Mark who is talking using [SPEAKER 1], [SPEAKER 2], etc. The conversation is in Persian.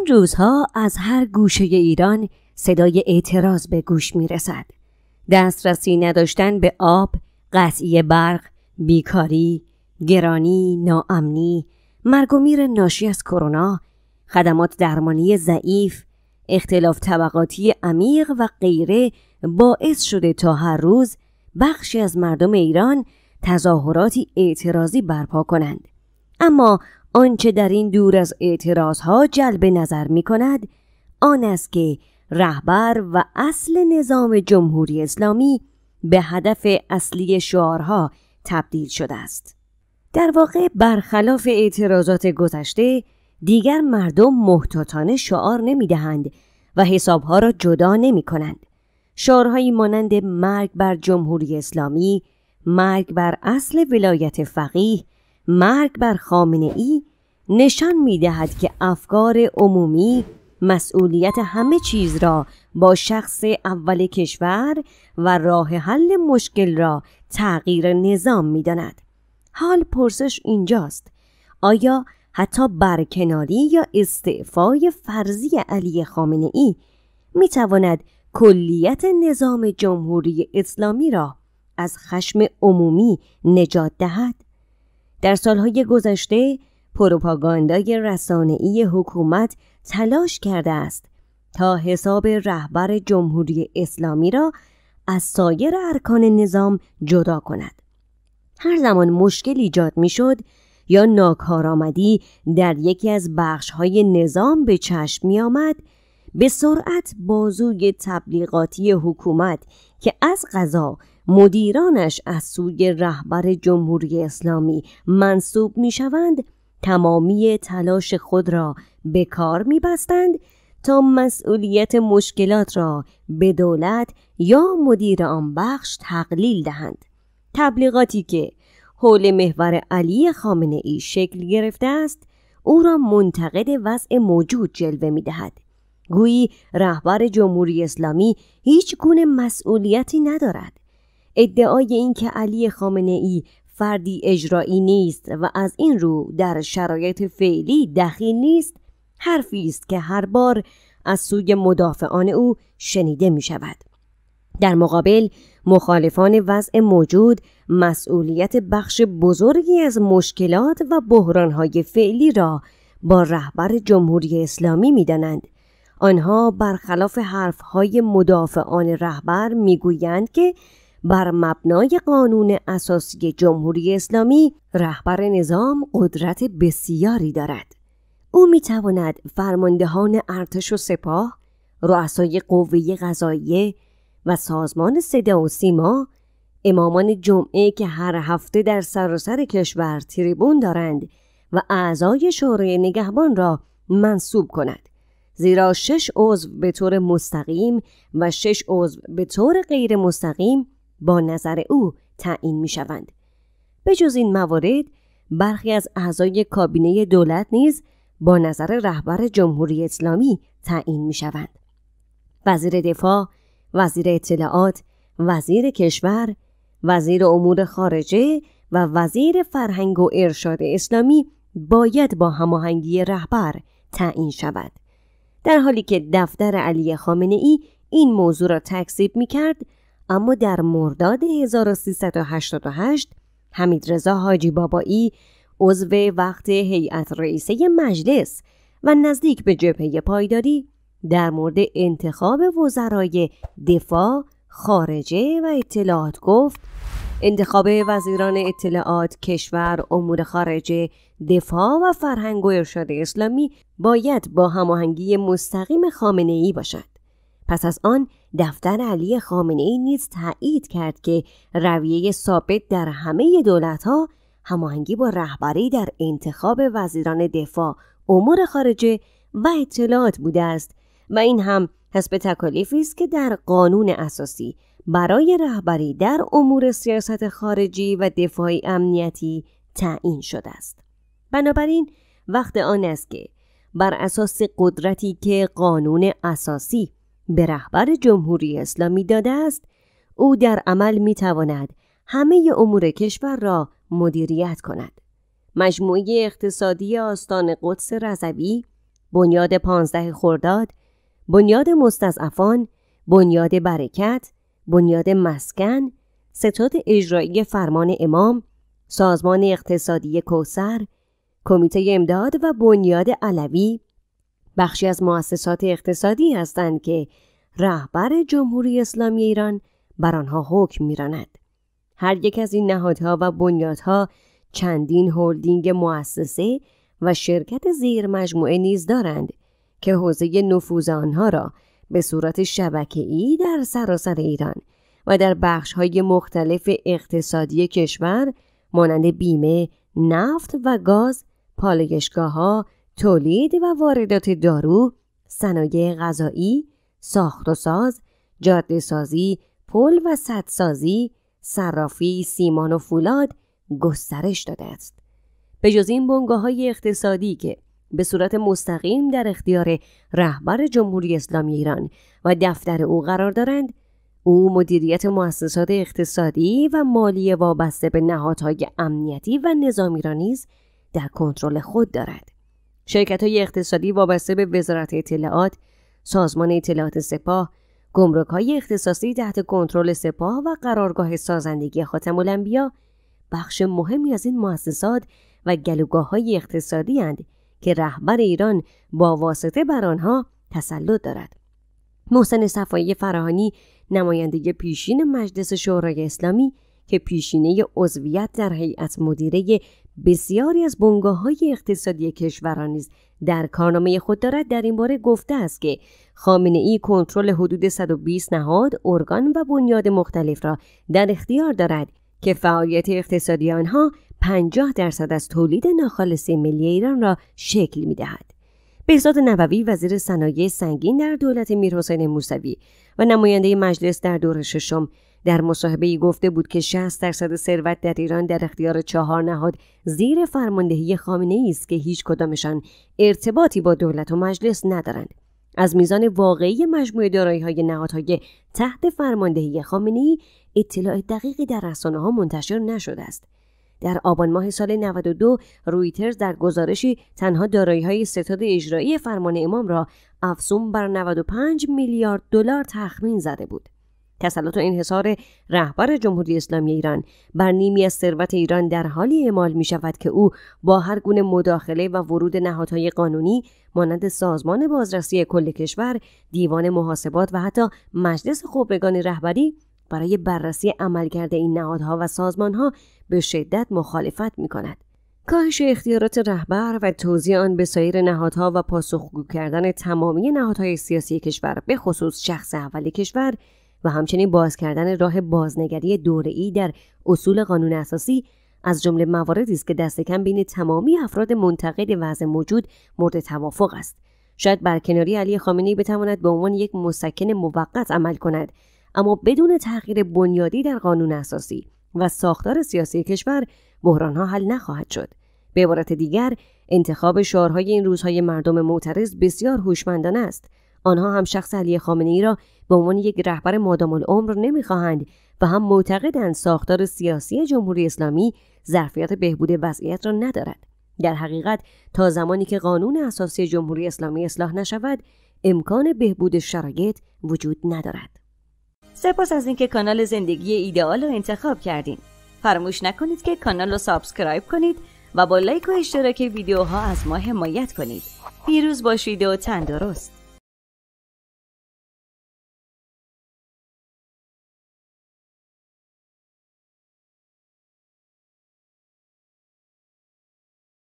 [SPEAKER 1] این روزها از هر گوشه ایران صدای اعتراض به گوش می رسد. دسترسی نداشتن به آب، قطعی برق، بیکاری، گرانی، ناامنی، مرگ و میر ناشی از کرونا، خدمات درمانی ضعیف، اختلاف طبقاتی عمیق و غیره باعث شده تا هر روز بخشی از مردم ایران تظاهراتی اعتراضی برپا کنند. اما آنچه در این دور از اعتراض ها جلب نظر می کند آن است که رهبر و اصل نظام جمهوری اسلامی به هدف اصلی شعارها تبدیل شده است. در واقع برخلاف اعتراضات گذشته دیگر مردم محتاطانه شعار نمی دهند و حسابها را جدا نمی کنند. شعارهایی مانند مرگ بر جمهوری اسلامی، مرگ بر اصل ولایت فقیه مرگ بر خامنه ای نشان می دهد که افکار عمومی مسئولیت همه چیز را با شخص اول کشور و راه حل مشکل را تغییر نظام می داند. حال پرسش اینجاست آیا حتی برکناری یا استعفای فرضی علی خامنه ای می تواند کلیت نظام جمهوری اسلامی را از خشم عمومی نجات دهد؟ در سالهای گذشته پروپاگاندای رسانه‌ای حکومت تلاش کرده است تا حساب رهبر جمهوری اسلامی را از سایر ارکان نظام جدا کند. هر زمان مشکل ایجاد میشد یا ناکارآمدی در یکی از بخشهای نظام به چشم می آمد، به سرعت بازوی تبلیغاتی حکومت که از غذا مدیرانش از سوی رهبر جمهوری اسلامی منصوب می شوند تمامی تلاش خود را به کار می بستند تا مسئولیت مشکلات را به دولت یا مدیر آن بخش تقلیل دهند تبلیغاتی که حول محور علی خامنه ای شکل گرفته است او را منتقد وضع موجود جلوه می دهد. گویی رهبر جمهوری اسلامی هیچ گونه مسئولیتی ندارد. ادعای اینکه علی خامنه ای فردی اجرایی نیست و از این رو در شرایط فعلی دخیل نیست حرفی است که هر بار از سوی مدافعان او شنیده می شود. در مقابل مخالفان وضع موجود مسئولیت بخش بزرگی از مشکلات و بحرانهای فعلی را با رهبر جمهوری اسلامی می دانند. آنها برخلاف حرفهای مدافعان رهبر گویند که بر مبنای قانون اساسی جمهوری اسلامی رهبر نظام قدرت بسیاری دارد او میتواند فرماندهان ارتش و سپاه رؤسای قوه قضاییه و سازمان صدا و سیما امامان جمعه که هر هفته در سراسر کشور تریبون دارند و اعضای شورای نگهبان را منصوب کند زیرا شش عضو به طور مستقیم و شش عضو به طور غیر مستقیم با نظر او تعیین می شوند. به جز این موارد برخی از اعضای کابینه دولت نیز با نظر رهبر جمهوری اسلامی تعیین می شوند. وزیر دفاع، وزیر اطلاعات، وزیر کشور، وزیر امور خارجه و وزیر فرهنگ و ارشاد اسلامی باید با هماهنگی رهبر تعیین شود. در حالی که دفتر علی خامنه ای این موضوع را تکذیب می کرد اما در مرداد 1388 حمید رضا حاجی بابایی عضو وقت هیئت رئیسه مجلس و نزدیک به جبهه پایداری در مورد انتخاب وزرای دفاع، خارجه و اطلاعات گفت انتخاب وزیران اطلاعات، کشور، امور خارجه، دفاع و فرهنگ و ارشاد اسلامی باید با هماهنگی مستقیم خامنه ای باشد. پس از آن دفتر علی خامنه ای نیز تایید کرد که رویه ثابت در همه دولت ها هماهنگی با رهبری در انتخاب وزیران دفاع، امور خارجه و اطلاعات بوده است و این هم حسب تکالیفی است که در قانون اساسی برای رهبری در امور سیاست خارجی و دفاعی امنیتی تعیین شده است. بنابراین وقت آن است که بر اساس قدرتی که قانون اساسی به رهبر جمهوری اسلامی داده است او در عمل می تواند همه امور کشور را مدیریت کند مجموعه اقتصادی آستان قدس رضوی بنیاد پانزده خرداد بنیاد مستضعفان بنیاد برکت بنیاد مسکن ستاد اجرایی فرمان امام سازمان اقتصادی کوسر کمیته امداد و بنیاد علوی بخشی از مؤسسات اقتصادی هستند که رهبر جمهوری اسلامی ایران بر آنها حکم میراند هر یک از این نهادها و بنیادها چندین هلدینگ مؤسسه و شرکت زیر مجموعه نیز دارند که حوزه نفوذ آنها را به صورت ای در سراسر ایران و در بخش‌های مختلف اقتصادی کشور مانند بیمه، نفت و گاز، ها تولید و واردات دارو، صنایع غذایی، ساخت و ساز، جاده سازی، پل و سازی، صرافی، سیمان و فولاد گسترش داده است. به جز این بنگاه های اقتصادی که به صورت مستقیم در اختیار رهبر جمهوری اسلامی ایران و دفتر او قرار دارند، او مدیریت مؤسسات اقتصادی و مالی وابسته به نهادهای امنیتی و نظامی را نیز در کنترل خود دارد. شرکت های اقتصادی وابسته به وزارت اطلاعات، سازمان اطلاعات سپاه، گمرک های اختصاصی تحت کنترل سپاه و قرارگاه سازندگی خاتم الانبیا بخش مهمی از این مؤسسات و گلوگاه های اقتصادی که رهبر ایران با واسطه بر آنها تسلط دارد. محسن صفایی فراهانی نماینده پیشین مجلس شورای اسلامی که پیشینه عضویت در هیئت مدیره بسیاری از بنگاه های اقتصادی کشوران نیز در کارنامه خود دارد در این باره گفته است که خامنه ای کنترل حدود 120 نهاد، ارگان و بنیاد مختلف را در اختیار دارد که فعالیت اقتصادی آنها 50 درصد از تولید ناخالص ملی ایران را شکل می دهد. بهزاد نووی وزیر صنایع سنگین در دولت میرحسین موسوی و نماینده مجلس در دور ششم در مصاحبه گفته بود که 60 درصد ثروت در ایران در اختیار چهار نهاد زیر فرماندهی خامنه ای است که هیچ کدامشان ارتباطی با دولت و مجلس ندارند از میزان واقعی مجموعه دارایی های نهادهای تحت فرماندهی خامنه ای اطلاع دقیقی در رسانه ها منتشر نشده است در آبان ماه سال 92 رویترز در گزارشی تنها دارایی های ستاد اجرایی فرمان امام را افزون بر 95 میلیارد دلار تخمین زده بود. تسلط و انحصار رهبر جمهوری اسلامی ایران بر نیمی از ثروت ایران در حالی اعمال می شود که او با هر گونه مداخله و ورود نهادهای قانونی مانند سازمان بازرسی کل کشور، دیوان محاسبات و حتی مجلس خبرگان رهبری برای بررسی عملکرد این نهادها و سازمانها به شدت مخالفت می کند. کاهش اختیارات رهبر و توضیح آن به سایر نهادها و پاسخگو کردن تمامی نهادهای سیاسی کشور به خصوص شخص اول کشور و همچنین باز کردن راه بازنگری ای در اصول قانون اساسی از جمله مواردی است که دست بین تمامی افراد منتقد وضع موجود مورد توافق است شاید برکناری علی خامنه‌ای بتواند به عنوان یک مسکن موقت عمل کند اما بدون تغییر بنیادی در قانون اساسی و ساختار سیاسی کشور ها حل نخواهد شد به عبارت دیگر انتخاب شعارهای این روزهای مردم معترض بسیار هوشمندانه است آنها هم شخص علی خامنه ای را به عنوان یک رهبر مادام العمر نمیخواهند و هم معتقدند ساختار سیاسی جمهوری اسلامی ظرفیت بهبود وضعیت را ندارد در حقیقت تا زمانی که قانون اساسی جمهوری اسلامی اصلاح نشود امکان بهبود شرایط وجود ندارد سپاس از اینکه کانال زندگی ایدئال رو انتخاب کردین فراموش نکنید که کانال رو سابسکرایب کنید و با لایک و اشتراک ویدیوها از ما حمایت کنید پیروز باشید و تندرست